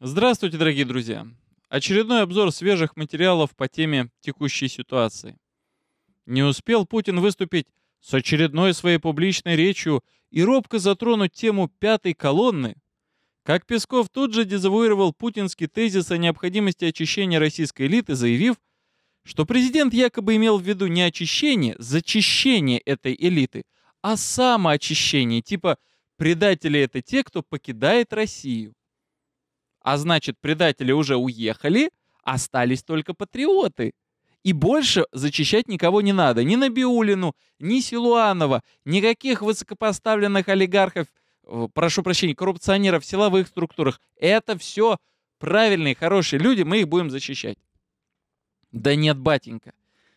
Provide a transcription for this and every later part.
Здравствуйте, дорогие друзья! Очередной обзор свежих материалов по теме текущей ситуации. Не успел Путин выступить с очередной своей публичной речью и робко затронуть тему пятой колонны, как Песков тут же дезавуировал путинский тезис о необходимости очищения российской элиты, заявив, что президент якобы имел в виду не очищение, зачищение этой элиты, а самоочищение, типа «предатели — это те, кто покидает Россию». А значит, предатели уже уехали, остались только патриоты. И больше зачищать никого не надо. Ни Набиулину, ни Силуанова, никаких высокопоставленных олигархов, прошу прощения, коррупционеров в силовых структурах. Это все правильные, хорошие люди, мы их будем защищать. Да нет, батенька.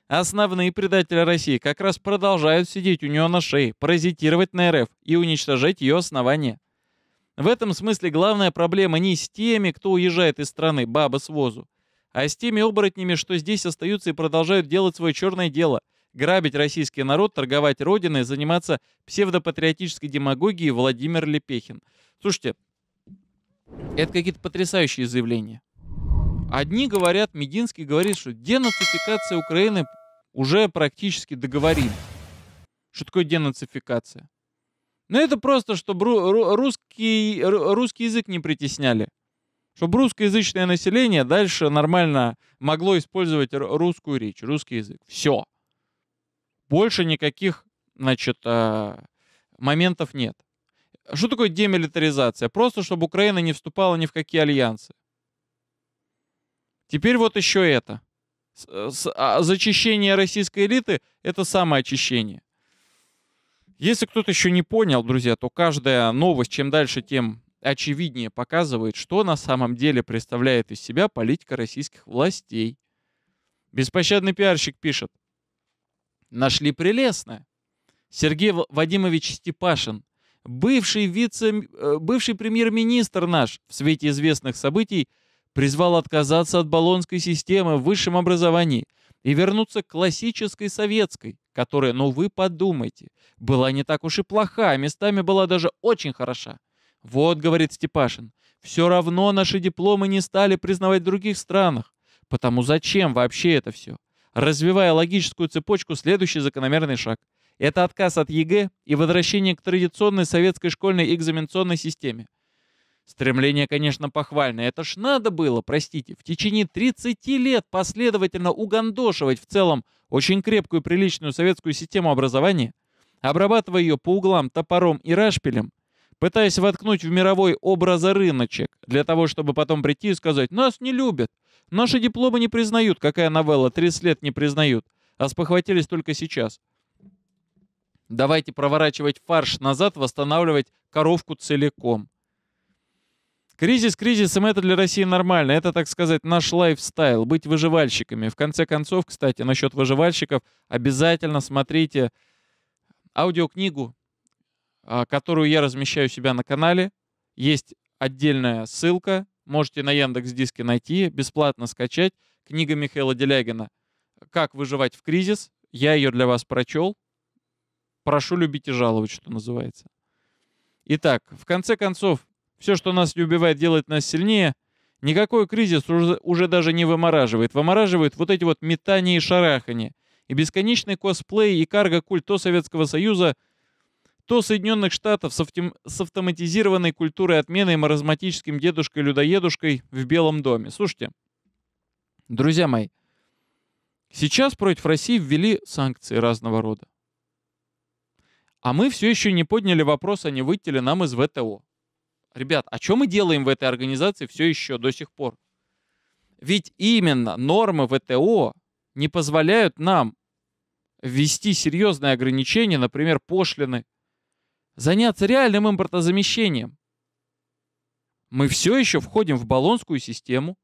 Основные предатели России как раз продолжают сидеть у нее на шее, паразитировать на РФ и уничтожать ее основания. В этом смысле главная проблема не с теми, кто уезжает из страны, баба с возу, а с теми оборотнями, что здесь остаются и продолжают делать свое черное дело, грабить российский народ, торговать родиной, заниматься псевдопатриотической демагогией Владимир Лепехин. Слушайте, это какие-то потрясающие заявления. Одни говорят, Мединский говорит, что денацификация Украины уже практически договорилась. Что такое денацификация? Ну это просто, чтобы русский, русский язык не притесняли. Чтобы русскоязычное население дальше нормально могло использовать русскую речь, русский язык. Все. Больше никаких, значит, э, моментов нет. Что такое демилитаризация? Просто, чтобы Украина не вступала ни в какие альянсы. Теперь вот еще это. Э, а, зачищение российской элиты — это самоочищение. Если кто-то еще не понял, друзья, то каждая новость, чем дальше, тем очевиднее показывает, что на самом деле представляет из себя политика российских властей. Беспощадный пиарщик пишет. Нашли прелестно. Сергей Вадимович Степашин, бывший, вице, э, бывший премьер-министр наш, в свете известных событий, призвал отказаться от баллонской системы в высшем образовании – и вернуться к классической советской, которая, ну вы подумайте, была не так уж и плоха, а местами была даже очень хороша. Вот, говорит Степашин, все равно наши дипломы не стали признавать в других странах. Потому зачем вообще это все? Развивая логическую цепочку, следующий закономерный шаг. Это отказ от ЕГЭ и возвращение к традиционной советской школьной экзаменационной системе. Стремление, конечно, похвальное. Это ж надо было, простите, в течение 30 лет последовательно угандошивать в целом очень крепкую приличную советскую систему образования, обрабатывая ее по углам топором и рашпилем, пытаясь воткнуть в мировой образорыночек, для того, чтобы потом прийти и сказать «Нас не любят, наши дипломы не признают, какая новелла, 30 лет не признают, а спохватились только сейчас». Давайте проворачивать фарш назад, восстанавливать коровку целиком. Кризис кризисом это для России нормально. Это, так сказать, наш лайфстайл, быть выживальщиками. В конце концов, кстати, насчет выживальщиков, обязательно смотрите аудиокнигу, а, которую я размещаю у себя на канале. Есть отдельная ссылка, можете на Яндекс Диске найти, бесплатно скачать. Книга Михаила Делягина «Как выживать в кризис». Я ее для вас прочел. Прошу любить и жаловать, что называется. Итак, в конце концов, все, что нас не убивает, делает нас сильнее. Никакой кризис уже, уже даже не вымораживает. Вымораживают вот эти вот метания и шарахания. И бесконечный косплей и карго-культ то Советского Союза, то Соединенных Штатов с, автом... с автоматизированной культурой отмены и маразматическим дедушкой-людоедушкой в Белом доме. Слушайте, друзья мои, сейчас против России ввели санкции разного рода. А мы все еще не подняли вопрос, а не выйти ли нам из ВТО. Ребят, а что мы делаем в этой организации все еще до сих пор? Ведь именно нормы ВТО не позволяют нам ввести серьезные ограничения, например, пошлины, заняться реальным импортозамещением. Мы все еще входим в баллонскую систему.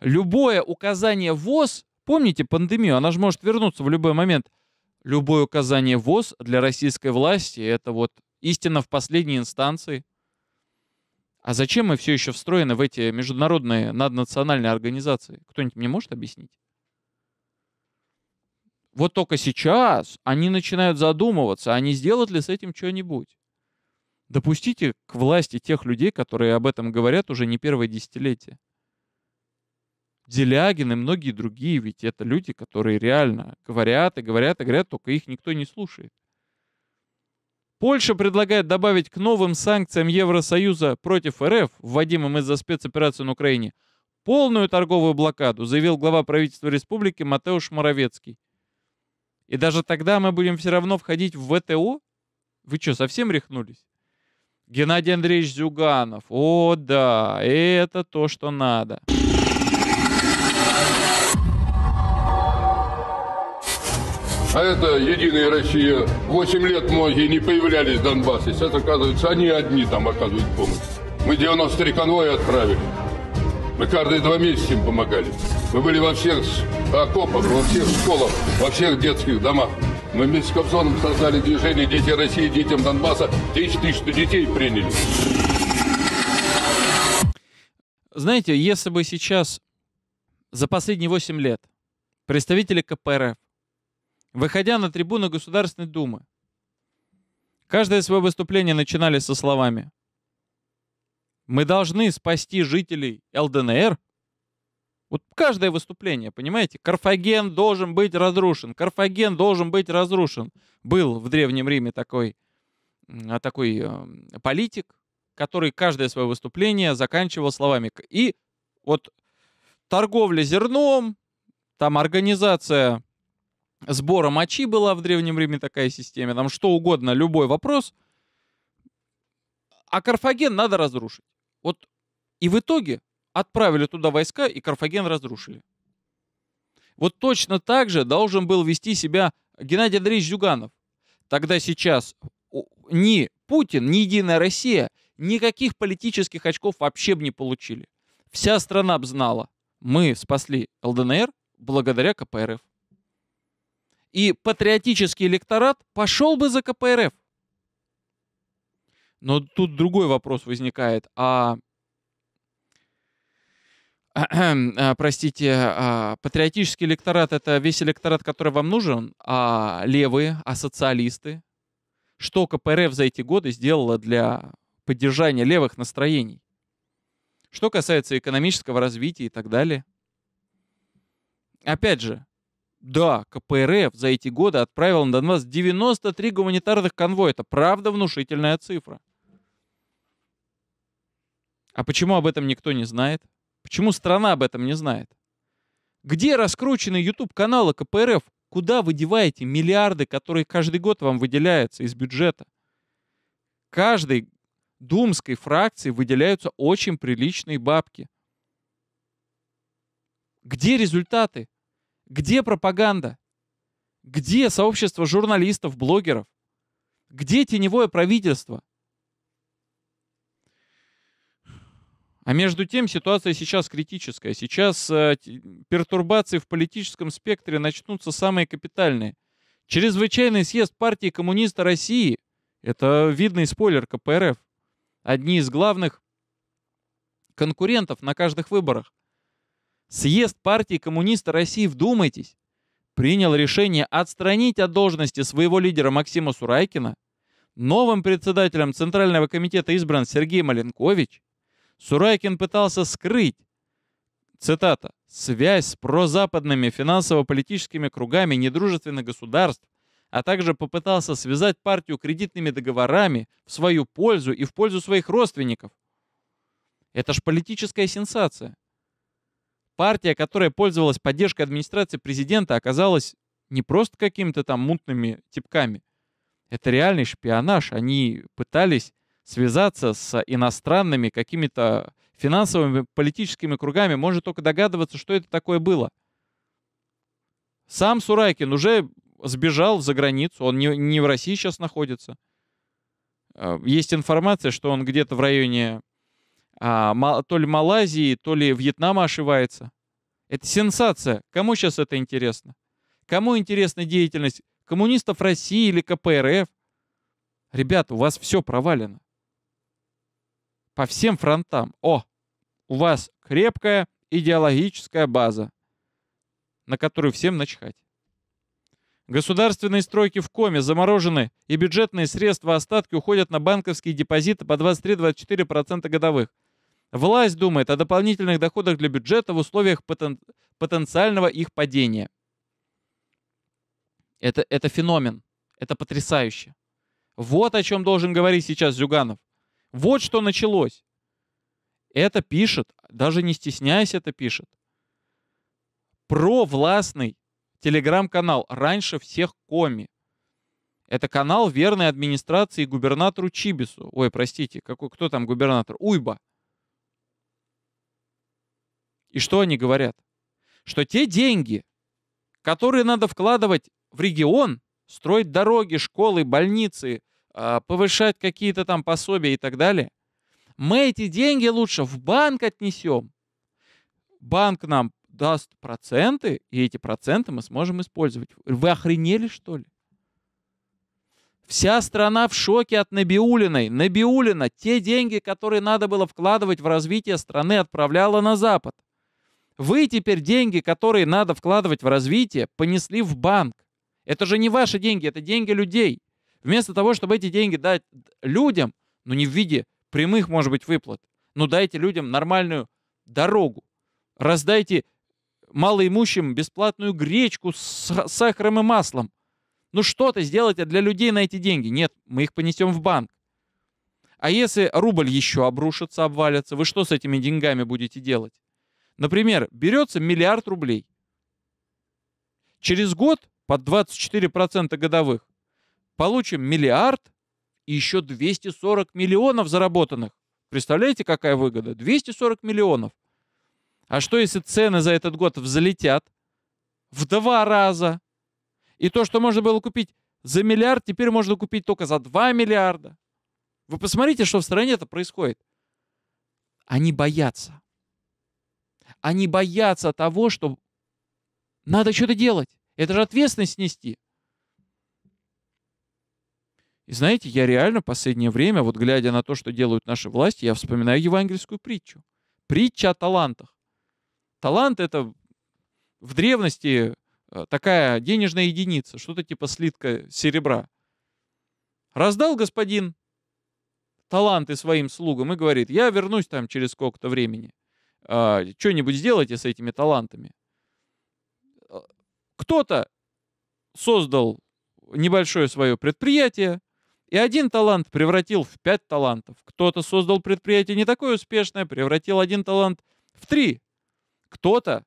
Любое указание ВОЗ, помните пандемию, она же может вернуться в любой момент, любое указание ВОЗ для российской власти – это вот истина в последней инстанции – а зачем мы все еще встроены в эти международные наднациональные организации? Кто-нибудь мне может объяснить? Вот только сейчас они начинают задумываться, они а не ли с этим что-нибудь. Допустите к власти тех людей, которые об этом говорят уже не первое десятилетие. Делягин и многие другие, ведь это люди, которые реально говорят и говорят и говорят, только их никто не слушает. Польша предлагает добавить к новым санкциям Евросоюза против РФ, вводимым из-за спецоперации на Украине, полную торговую блокаду, заявил глава правительства республики Матеуш Моровецкий. И даже тогда мы будем все равно входить в ВТО? Вы что, совсем рехнулись? Геннадий Андреевич Зюганов. О, да, это то, что надо. А это «Единая Россия». Восемь лет многие не появлялись в Донбассе. Сейчас, оказывается, они одни там оказывают помощь. Мы 93 конвоя отправили. Мы каждые два месяца им помогали. Мы были во всех окопах, во всех школах, во всех детских домах. Мы вместе с Кобзоном создали движение «Дети России, детям Донбасса». Тысячи тысяч детей приняли. Знаете, если бы сейчас за последние 8 лет представители КПРФ выходя на трибуну Государственной Думы. Каждое свое выступление начинали со словами «Мы должны спасти жителей ЛДНР». Вот каждое выступление, понимаете? Карфаген должен быть разрушен, Карфаген должен быть разрушен. Был в Древнем Риме такой, а, такой э, политик, который каждое свое выступление заканчивал словами. И вот торговля зерном, там организация сбора мочи была в Древнем Риме такая система, там что угодно, любой вопрос. А Карфаген надо разрушить. Вот и в итоге отправили туда войска, и Карфаген разрушили. Вот точно так же должен был вести себя Геннадий Андреевич Зюганов. Тогда сейчас ни Путин, ни Единая Россия никаких политических очков вообще бы не получили. Вся страна бы знала, мы спасли ЛДНР благодаря КПРФ и патриотический электорат пошел бы за КПРФ. Но тут другой вопрос возникает. А, а простите, а, патриотический электорат это весь электорат, который вам нужен, а левые, а социалисты. Что КПРФ за эти годы сделала для поддержания левых настроений? Что касается экономического развития и так далее. Опять же, да, КПРФ за эти годы отправил на Донбасс 93 гуманитарных конвоя. Это правда внушительная цифра. А почему об этом никто не знает? Почему страна об этом не знает? Где раскручены YouTube-каналы КПРФ? Куда вы деваете миллиарды, которые каждый год вам выделяются из бюджета? Каждой думской фракции выделяются очень приличные бабки. Где результаты? Где пропаганда? Где сообщество журналистов, блогеров? Где теневое правительство? А между тем ситуация сейчас критическая. Сейчас э, пертурбации в политическом спектре начнутся самые капитальные. Чрезвычайный съезд партии коммуниста России – это видный спойлер КПРФ. Одни из главных конкурентов на каждых выборах – Съезд партии коммуниста России, вдумайтесь, принял решение отстранить от должности своего лидера Максима Сурайкина, новым председателем Центрального комитета избран Сергей Маленкович, Сурайкин пытался скрыть, цитата, «связь с прозападными финансово-политическими кругами недружественных государств, а также попытался связать партию кредитными договорами в свою пользу и в пользу своих родственников». Это ж политическая сенсация. Партия, которая пользовалась поддержкой администрации президента, оказалась не просто какими-то там мутными типками. Это реальный шпионаж. Они пытались связаться с иностранными какими-то финансовыми, политическими кругами. Можно только догадываться, что это такое было. Сам Сурайкин уже сбежал за границу. Он не, не в России сейчас находится. Э, есть информация, что он где-то в районе а, то ли Малайзии, то ли Вьетнама ошивается. Это сенсация. Кому сейчас это интересно? Кому интересна деятельность коммунистов России или КПРФ? Ребята, у вас все провалено. По всем фронтам. О, у вас крепкая идеологическая база, на которую всем начхать. Государственные стройки в коме заморожены, и бюджетные средства остатки уходят на банковские депозиты по 23-24% годовых. Власть думает о дополнительных доходах для бюджета в условиях потен... потенциального их падения. Это, это феномен. Это потрясающе. Вот о чем должен говорить сейчас Зюганов. Вот что началось. Это пишет, даже не стесняясь это пишет. про властный телеграм-канал раньше всех коми. Это канал верной администрации губернатору Чибису. Ой, простите, какой, кто там губернатор? Уйба. И что они говорят? Что те деньги, которые надо вкладывать в регион, строить дороги, школы, больницы, а, повышать какие-то там пособия и так далее, мы эти деньги лучше в банк отнесем. Банк нам даст проценты, и эти проценты мы сможем использовать. Вы охренели, что ли? Вся страна в шоке от Набиулиной. Набиулина те деньги, которые надо было вкладывать в развитие страны, отправляла на Запад. Вы теперь деньги, которые надо вкладывать в развитие, понесли в банк. Это же не ваши деньги, это деньги людей. Вместо того, чтобы эти деньги дать людям, ну не в виде прямых, может быть, выплат, но ну, дайте людям нормальную дорогу. Раздайте малоимущим бесплатную гречку с сахаром и маслом. Ну что-то сделайте для людей на эти деньги. Нет, мы их понесем в банк. А если рубль еще обрушится, обвалится, вы что с этими деньгами будете делать? Например, берется миллиард рублей. Через год под 24% годовых получим миллиард и еще 240 миллионов заработанных. Представляете, какая выгода? 240 миллионов. А что, если цены за этот год взлетят в два раза? И то, что можно было купить за миллиард, теперь можно купить только за 2 миллиарда. Вы посмотрите, что в стране это происходит. Они боятся. Они боятся того, что... Надо что-то делать. Это же ответственность нести. И знаете, я реально последнее время, вот глядя на то, что делают наши власти, я вспоминаю евангельскую притчу. Притча о талантах. Талант — это в древности э, такая денежная единица, что-то типа слитка серебра. Раздал господин таланты своим слугам и говорит, я вернусь там через сколько-то времени. А, что-нибудь сделайте с этими талантами. А, кто-то создал небольшое свое предприятие, и один талант превратил в пять талантов. Кто-то создал предприятие не такое успешное, превратил один талант в три. Кто-то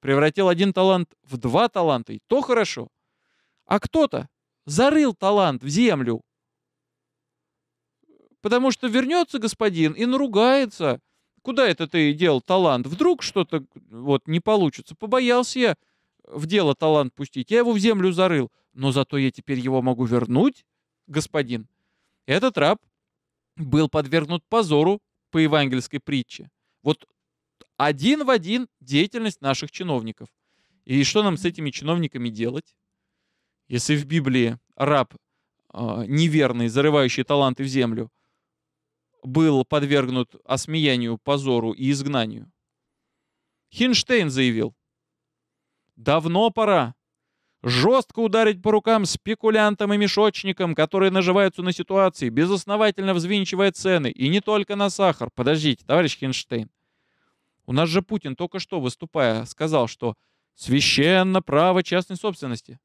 превратил один талант в два таланта, и то хорошо. А кто-то зарыл талант в землю. Потому что вернется господин и наругается – Куда это ты дел талант? Вдруг что-то вот не получится. Побоялся я в дело талант пустить. Я его в землю зарыл. Но зато я теперь его могу вернуть, господин. Этот раб был подвергнут позору по евангельской притче. Вот один в один деятельность наших чиновников. И что нам с этими чиновниками делать? Если в Библии раб э, неверный, зарывающий таланты в землю – был подвергнут осмеянию, позору и изгнанию. Хинштейн заявил, «Давно пора жестко ударить по рукам спекулянтам и мешочникам, которые наживаются на ситуации, безосновательно взвинчивая цены, и не только на сахар. Подождите, товарищ Хинштейн. У нас же Путин только что, выступая, сказал, что священно право частной собственности.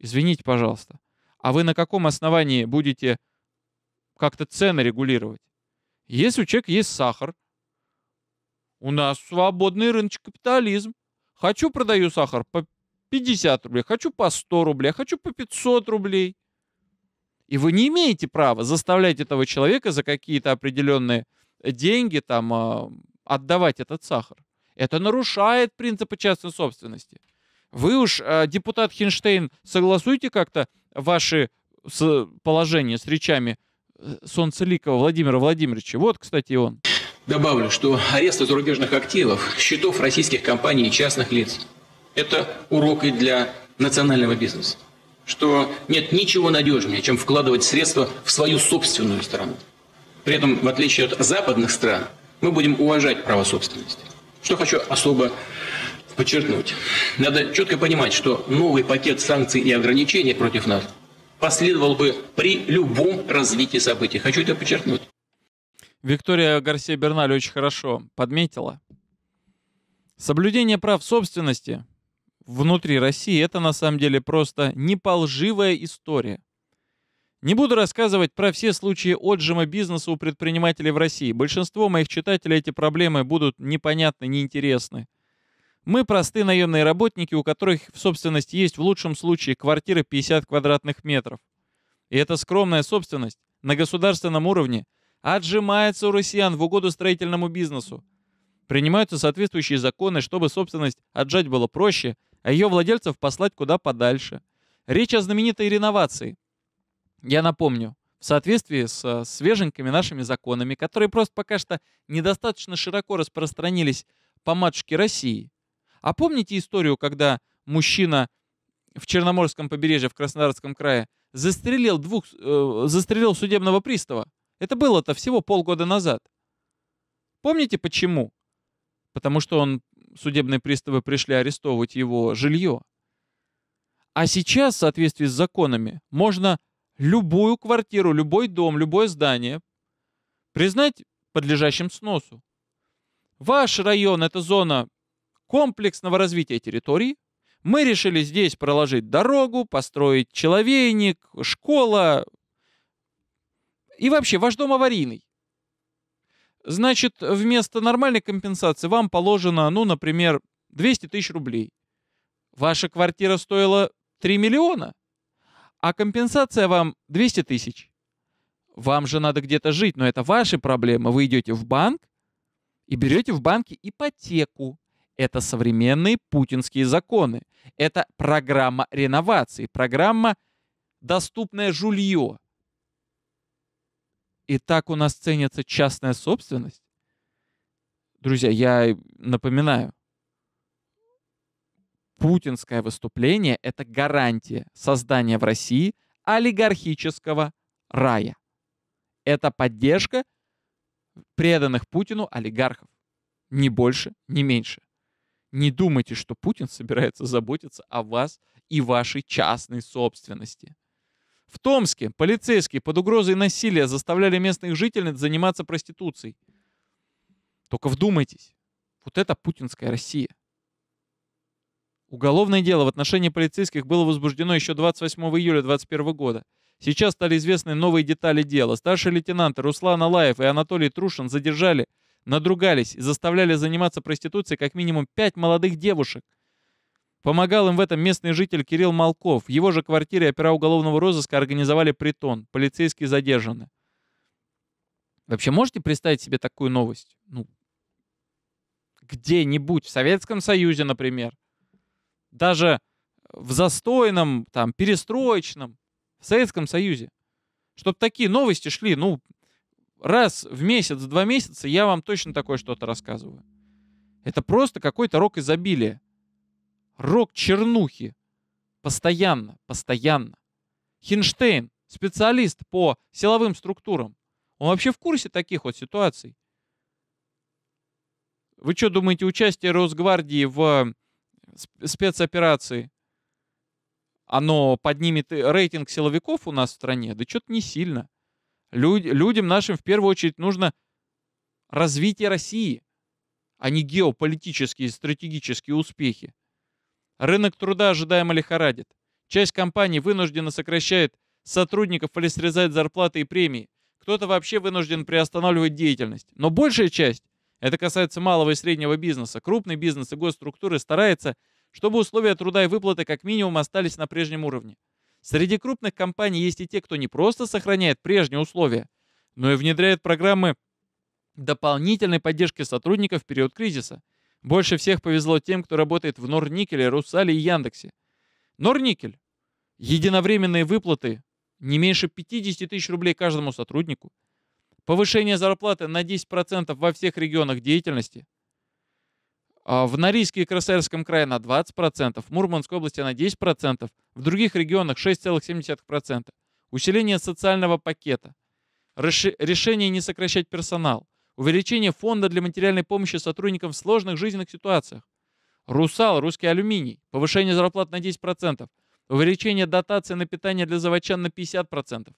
Извините, пожалуйста, а вы на каком основании будете как-то цены регулировать. Если у человека есть сахар, у нас свободный рыночный капитализм. Хочу продаю сахар по 50 рублей, хочу по 100 рублей, хочу по 500 рублей. И вы не имеете права заставлять этого человека за какие-то определенные деньги там а, отдавать этот сахар. Это нарушает принципы частной собственности. Вы уж, а, депутат Хинштейн, согласуйте как-то ваши положения с речами Солнцеликова Владимира Владимировича. Вот, кстати, он. Добавлю, что аресты зарубежных активов, счетов российских компаний и частных лиц – это урок и для национального бизнеса. Что нет ничего надежнее, чем вкладывать средства в свою собственную страну. При этом, в отличие от западных стран, мы будем уважать право собственности. Что хочу особо подчеркнуть. Надо четко понимать, что новый пакет санкций и ограничений против нас – последовал бы при любом развитии событий. Хочу это подчеркнуть. Виктория Гарсия Берналь очень хорошо подметила. Соблюдение прав собственности внутри России – это на самом деле просто неполживая история. Не буду рассказывать про все случаи отжима бизнеса у предпринимателей в России. Большинство моих читателей эти проблемы будут непонятны, неинтересны. Мы простые наемные работники, у которых в собственности есть в лучшем случае квартиры 50 квадратных метров. И эта скромная собственность на государственном уровне отжимается у россиян в угоду строительному бизнесу. Принимаются соответствующие законы, чтобы собственность отжать было проще, а ее владельцев послать куда подальше. Речь о знаменитой реновации. Я напомню, в соответствии с э, свеженькими нашими законами, которые просто пока что недостаточно широко распространились по матушке России, а помните историю, когда мужчина в Черноморском побережье в Краснодарском крае застрелил двух, э, застрелил судебного пристава? Это было-то всего полгода назад. Помните почему? Потому что он, судебные приставы пришли арестовывать его жилье. А сейчас, в соответствии с законами, можно любую квартиру, любой дом, любое здание признать подлежащим сносу. Ваш район – это зона комплексного развития территории. Мы решили здесь проложить дорогу, построить человейник, школа. И вообще, ваш дом аварийный. Значит, вместо нормальной компенсации вам положено, ну, например, 200 тысяч рублей. Ваша квартира стоила 3 миллиона, а компенсация вам 200 тысяч. Вам же надо где-то жить, но это ваши проблемы. Вы идете в банк и берете в банке ипотеку. Это современные путинские законы. Это программа реновации, программа «Доступное жулье». И так у нас ценится частная собственность. Друзья, я напоминаю, путинское выступление — это гарантия создания в России олигархического рая. Это поддержка преданных Путину олигархов. Ни больше, ни меньше не думайте, что Путин собирается заботиться о вас и вашей частной собственности. В Томске полицейские под угрозой насилия заставляли местных жительниц заниматься проституцией. Только вдумайтесь, вот это путинская Россия. Уголовное дело в отношении полицейских было возбуждено еще 28 июля 2021 года. Сейчас стали известны новые детали дела. Старший лейтенант Руслан Алаев и Анатолий Трушин задержали надругались и заставляли заниматься проституцией как минимум пять молодых девушек. Помогал им в этом местный житель Кирилл Малков. В его же квартире опера уголовного розыска организовали притон. Полицейские задержаны. Вообще можете представить себе такую новость? Ну, где-нибудь в Советском Союзе, например. Даже в застойном, там, перестроечном. В Советском Союзе. чтобы такие новости шли, ну, раз в месяц, в два месяца я вам точно такое что-то рассказываю. Это просто какой-то рок изобилия. Рок чернухи. Постоянно, постоянно. Хинштейн, специалист по силовым структурам, он вообще в курсе таких вот ситуаций? Вы что думаете, участие Росгвардии в э, спецоперации, оно поднимет э, рейтинг силовиков у нас в стране? Да что-то не сильно. Люд, людям нашим в первую очередь нужно развитие России, а не геополитические и стратегические успехи. Рынок труда ожидаемо лихорадит. Часть компаний вынуждена сокращает сотрудников или срезает зарплаты и премии. Кто-то вообще вынужден приостанавливать деятельность. Но большая часть, это касается малого и среднего бизнеса, крупный бизнес и госструктуры старается, чтобы условия труда и выплаты как минимум остались на прежнем уровне. Среди крупных компаний есть и те, кто не просто сохраняет прежние условия, но и внедряет программы дополнительной поддержки сотрудников в период кризиса. Больше всех повезло тем, кто работает в Норникеле, Русале и Яндексе. Норникель. Единовременные выплаты не меньше 50 тысяч рублей каждому сотруднику. Повышение зарплаты на 10% во всех регионах деятельности. А, в Норильске и Красноярском крае на 20%, в Мурманской области на 10%, в других регионах 6,7%. Усиление социального пакета, решение не сокращать персонал, увеличение фонда для материальной помощи сотрудникам в сложных жизненных ситуациях, «Русал», «Русский алюминий», повышение зарплат на 10%, увеличение дотации на питание для заводчан на 50%.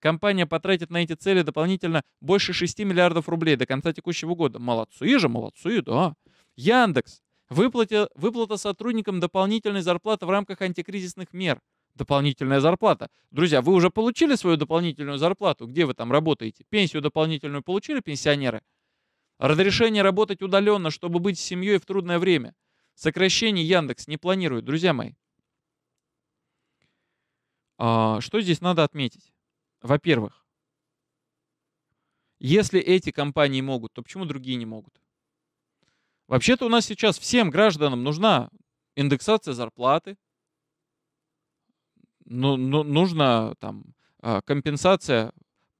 Компания потратит на эти цели дополнительно больше 6 миллиардов рублей до конца текущего года. Молодцы же, молодцы, да. Яндекс. Выплате, выплата сотрудникам дополнительной зарплаты в рамках антикризисных мер. Дополнительная зарплата. Друзья, вы уже получили свою дополнительную зарплату? Где вы там работаете? Пенсию дополнительную получили пенсионеры? Разрешение работать удаленно, чтобы быть с семьей в трудное время. Сокращений Яндекс не планирует, друзья мои. А, что здесь надо отметить? Во-первых, если эти компании могут, то почему другие не могут? Вообще-то у нас сейчас всем гражданам нужна индексация зарплаты, ну, ну, нужна там а, компенсация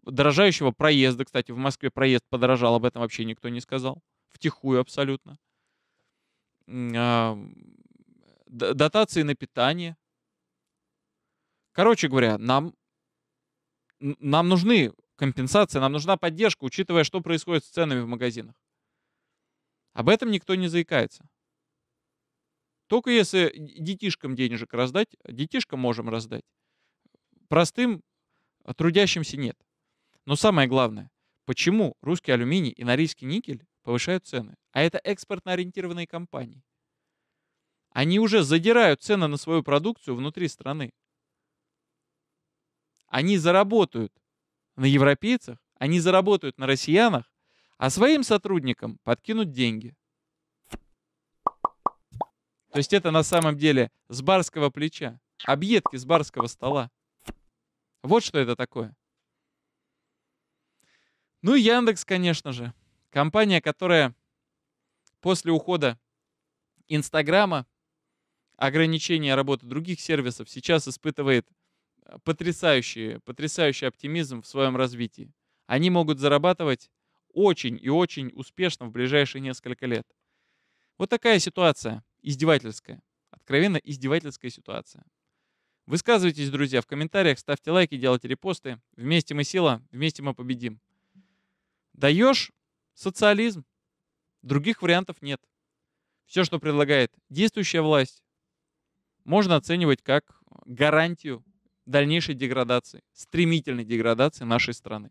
дорожающего проезда. Кстати, в Москве проезд подорожал, об этом вообще никто не сказал. Втихую абсолютно. А, дотации на питание. Короче говоря, нам, нам нужны компенсации, нам нужна поддержка, учитывая, что происходит с ценами в магазинах. Об этом никто не заикается. Только если детишкам денежек раздать, детишкам можем раздать. Простым э, трудящимся нет. Но самое главное, почему русский алюминий и норильский никель повышают цены? А это экспортно-ориентированные компании. Они уже задирают цены на свою продукцию внутри страны. Они заработают на европейцах, они заработают на россиянах, а своим сотрудникам подкинуть деньги. То есть это на самом деле с барского плеча, объедки с барского стола. Вот что это такое. Ну и Яндекс, конечно же. Компания, которая после ухода Инстаграма, ограничения работы других сервисов, сейчас испытывает э, потрясающий, потрясающий оптимизм в своем развитии. Они могут зарабатывать очень и очень успешно в ближайшие несколько лет. Вот такая ситуация, издевательская, откровенно издевательская ситуация. Высказывайтесь, друзья, в комментариях, ставьте лайки, делайте репосты. Вместе мы сила, вместе мы победим. Даешь социализм, других вариантов нет. Все, что предлагает действующая власть, можно оценивать как гарантию дальнейшей деградации, стремительной деградации нашей страны.